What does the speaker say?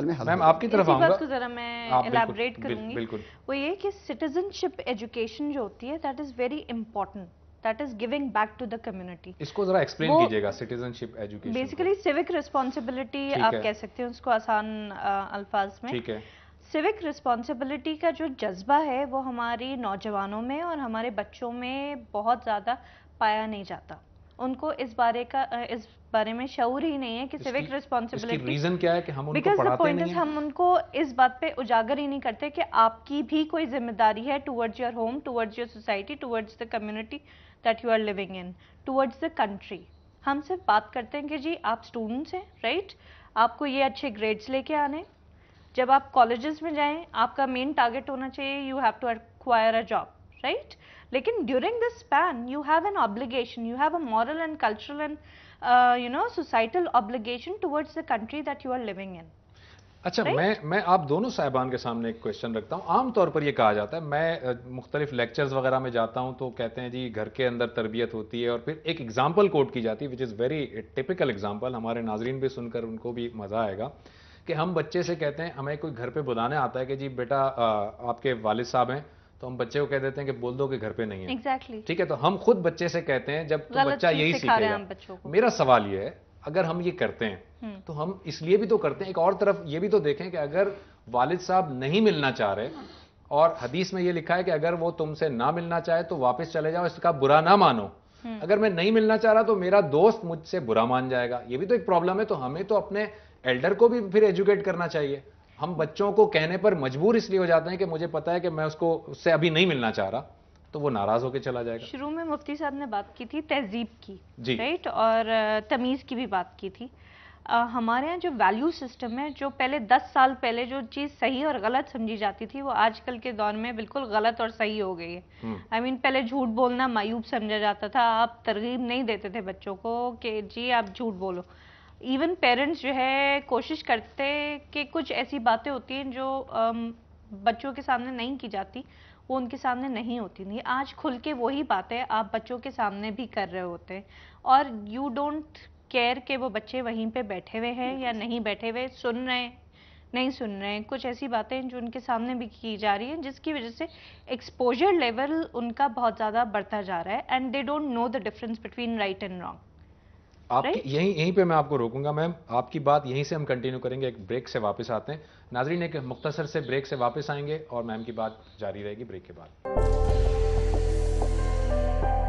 Ma'am आपकी तरफ बात को जरा मैं एलैबोरेट करूंगी बिल्कुल, वो ये कि सिटीजनशिप एजुकेशन जो होती है that is very important that is giving back to the community इसको जरा एक्सप्लेन कीजिएगा citizenship education basically civic responsibility आप कह सकते हैं उसको आसान अल्फाज में ठीक है सिविक रिस्पॉन्सिबिलिटी का जो जज्बा है वो हमारी नौजवानों में और हमारे बच्चों में बहुत ज़्यादा पाया नहीं जाता उनको इस बारे का इस बारे में शौर ही नहीं है कि सिविक रिस्पॉन्सिबिलिटी रीजन क्या है कि हम बिकॉज द नहीं हैं? हम उनको इस बात पे उजागर ही नहीं करते कि आपकी भी कोई जिम्मेदारी है towards your home towards your society towards the community that you are living in towards the country हम सिर्फ बात करते हैं कि जी आप स्टूडेंट्स हैं राइट आपको ये अच्छे ग्रेड्स लेके आने जब आप कॉलेजेस में जाएं आपका मेन टारगेट होना चाहिए you have to acquire a job right lekin during this span you have an obligation you have a moral and cultural and uh, you know societal obligation towards the country that you are living in अच्छा right? मैं मैं आप दोनों साहिबान के सामने एक question रखता हूँ आमतौर पर यह कहा जाता है मैं मुख्तलिफ लेक्चर्स वगैरह में जाता हूँ तो कहते हैं जी घर के अंदर तरबियत होती है और फिर एक एग्जाम्पल कोट की जाती है which is very typical example हमारे नाजरीन भी सुनकर उनको भी मज़ा आएगा कि हम बच्चे से कहते हैं हमें कोई घर पर बुलाने आता है कि जी बेटा आपके वालिद साहब हैं तो हम बच्चे को कह देते हैं कि बोल दो कि घर पे नहीं है एग्जैक्टली exactly. ठीक है तो हम खुद बच्चे से कहते हैं जब तो बच्चा यही सीखेगा मेरा सवाल ये है अगर हम ये करते हैं हम्म। तो हम इसलिए भी तो करते हैं एक और तरफ ये भी तो देखें कि अगर वालिद साहब नहीं मिलना चाह रहे और हदीस में ये लिखा है कि अगर वो तुमसे ना मिलना चाहे तो वापस चले जाओ इसका बुरा ना मानो हम्म। अगर मैं नहीं मिलना चाह रहा तो मेरा दोस्त मुझसे बुरा मान जाएगा ये भी तो एक प्रॉब्लम है तो हमें तो अपने एल्डर को भी फिर एजुकेट करना चाहिए हम बच्चों को कहने पर मजबूर इसलिए हो जाते हैं कि मुझे पता है कि मैं उसको उससे अभी नहीं मिलना चाह रहा तो वो नाराज होकर चला जाएगा शुरू में मुफ्ती साहब ने बात की थी तहजीब की जी राइट और तमीज़ की भी बात की थी आ, हमारे यहाँ जो वैल्यू सिस्टम है जो पहले दस साल पहले जो चीज़ सही और गलत समझी जाती थी वो आजकल के दौर में बिल्कुल गलत और सही हो गई है I hmm. Mean I mean, पहले झूठ बोलना मायूब समझा जाता था आप तरगीब नहीं देते थे बच्चों को कि जी आप झूठ बोलो इवन पेरेंट्स जो है कोशिश करते कि कुछ ऐसी बातें होती हैं जो बच्चों के सामने नहीं की जाती वो उनके सामने नहीं होती नहीं आज खुल के वही बातें आप बच्चों के सामने भी कर रहे होते हैं और यू डोंट केयर के वो बच्चे वहीं पे बैठे हुए हैं या नहीं बैठे हुए सुन रहे हैं नहीं सुन रहे हैं कुछ ऐसी बातें हैं जो उनके सामने भी की जा रही हैं जिसकी वजह से एक्सपोजर लेवल उनका बहुत ज़्यादा बढ़ता जा रहा है and they don't know the difference between right and wrong आपकी यहीं यहीं पे मैं आपको रोकूंगा मैम आपकी बात यहीं से हम कंटिन्यू करेंगे एक ब्रेक से वापस आते हैं नाजरीन एक मुख्तसर से ब्रेक से वापस आएंगे और मैम की बात जारी रहेगी ब्रेक के बाद